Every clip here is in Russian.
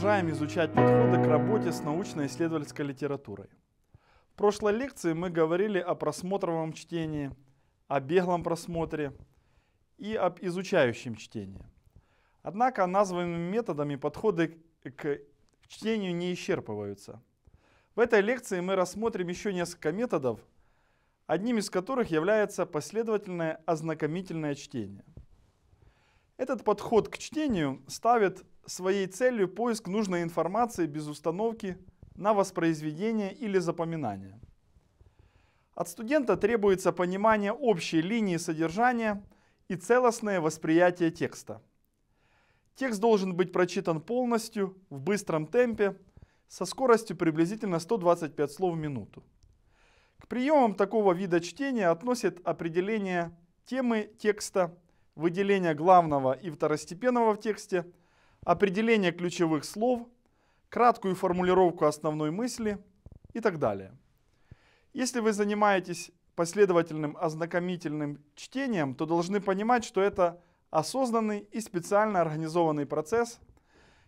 продолжаем изучать подходы к работе с научно-исследовательской литературой. В прошлой лекции мы говорили о просмотровом чтении, о беглом просмотре и об изучающем чтении. Однако названными методами подходы к чтению не исчерпываются. В этой лекции мы рассмотрим еще несколько методов, одним из которых является последовательное ознакомительное чтение – этот подход к чтению ставит своей целью поиск нужной информации без установки на воспроизведение или запоминание. От студента требуется понимание общей линии содержания и целостное восприятие текста. Текст должен быть прочитан полностью, в быстром темпе, со скоростью приблизительно 125 слов в минуту. К приемам такого вида чтения относят определение темы текста – выделение главного и второстепенного в тексте, определение ключевых слов, краткую формулировку основной мысли и так далее. Если вы занимаетесь последовательным ознакомительным чтением, то должны понимать, что это осознанный и специально организованный процесс,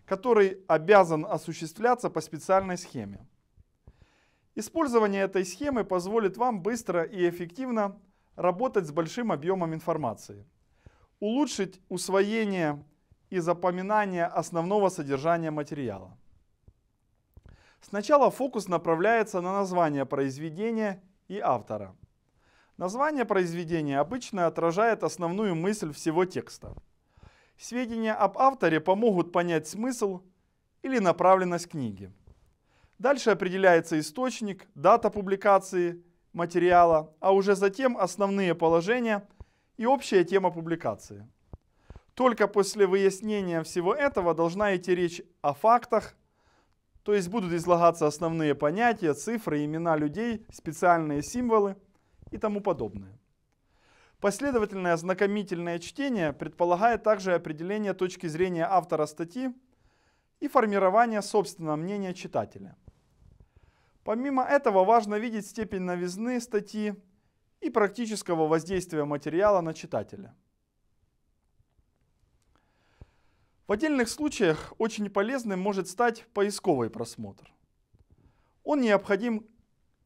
который обязан осуществляться по специальной схеме. Использование этой схемы позволит вам быстро и эффективно работать с большим объемом информации улучшить усвоение и запоминание основного содержания материала. Сначала фокус направляется на название произведения и автора. Название произведения обычно отражает основную мысль всего текста. Сведения об авторе помогут понять смысл или направленность книги. Дальше определяется источник, дата публикации материала, а уже затем основные положения – и общая тема публикации. Только после выяснения всего этого должна идти речь о фактах, то есть будут излагаться основные понятия, цифры, имена людей, специальные символы и тому подобное. Последовательное ознакомительное чтение предполагает также определение точки зрения автора статьи и формирование собственного мнения читателя. Помимо этого важно видеть степень новизны статьи и практического воздействия материала на читателя. В отдельных случаях очень полезным может стать поисковый просмотр. Он необходим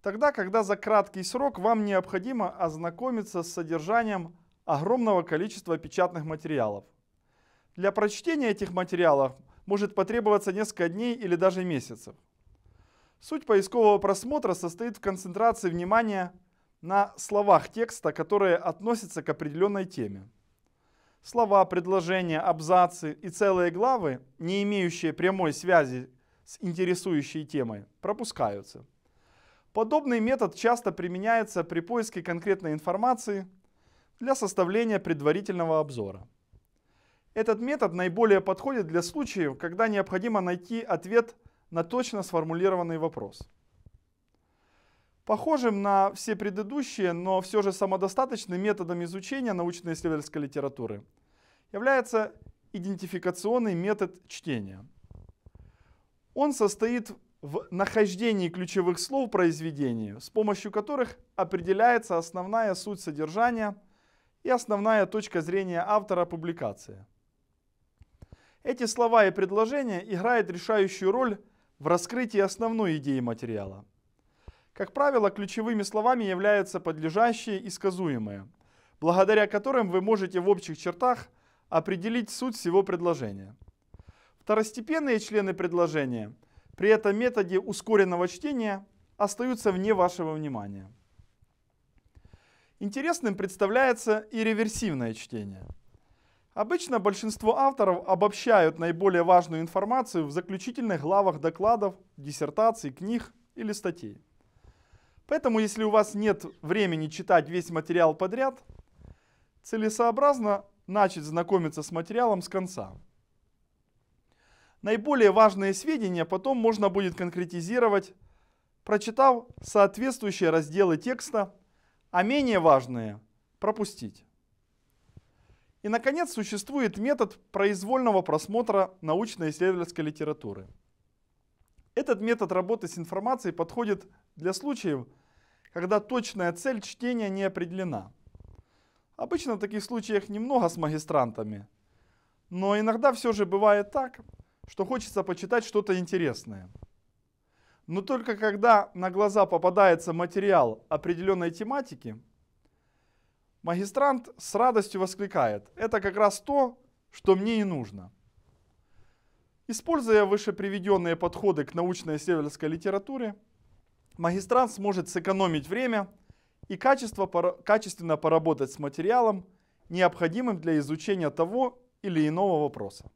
тогда, когда за краткий срок вам необходимо ознакомиться с содержанием огромного количества печатных материалов. Для прочтения этих материалов может потребоваться несколько дней или даже месяцев. Суть поискового просмотра состоит в концентрации внимания на словах текста, которые относятся к определенной теме. Слова, предложения, абзацы и целые главы, не имеющие прямой связи с интересующей темой, пропускаются. Подобный метод часто применяется при поиске конкретной информации для составления предварительного обзора. Этот метод наиболее подходит для случаев, когда необходимо найти ответ на точно сформулированный вопрос – похожим на все предыдущие, но все же самодостаточным методом изучения научно-исследовательской литературы является идентификационный метод чтения. Он состоит в нахождении ключевых слов произведения, с помощью которых определяется основная суть содержания и основная точка зрения автора публикации. Эти слова и предложения играют решающую роль в раскрытии основной идеи материала – как правило, ключевыми словами являются подлежащие и сказуемые, благодаря которым вы можете в общих чертах определить суть всего предложения. Второстепенные члены предложения при этом методе ускоренного чтения остаются вне вашего внимания. Интересным представляется и реверсивное чтение. Обычно большинство авторов обобщают наиболее важную информацию в заключительных главах докладов, диссертаций, книг или статей. Поэтому, если у вас нет времени читать весь материал подряд, целесообразно начать знакомиться с материалом с конца. Наиболее важные сведения потом можно будет конкретизировать, прочитав соответствующие разделы текста, а менее важные пропустить. И, наконец, существует метод произвольного просмотра научно-исследовательской литературы – этот метод работы с информацией подходит для случаев, когда точная цель чтения не определена. Обычно в таких случаях немного с магистрантами, но иногда все же бывает так, что хочется почитать что-то интересное. Но только когда на глаза попадается материал определенной тематики, магистрант с радостью воскликает, это как раз то, что мне и нужно. Используя выше приведенные подходы к научной северской литературе, магистрант сможет сэкономить время и качество, качественно поработать с материалом, необходимым для изучения того или иного вопроса.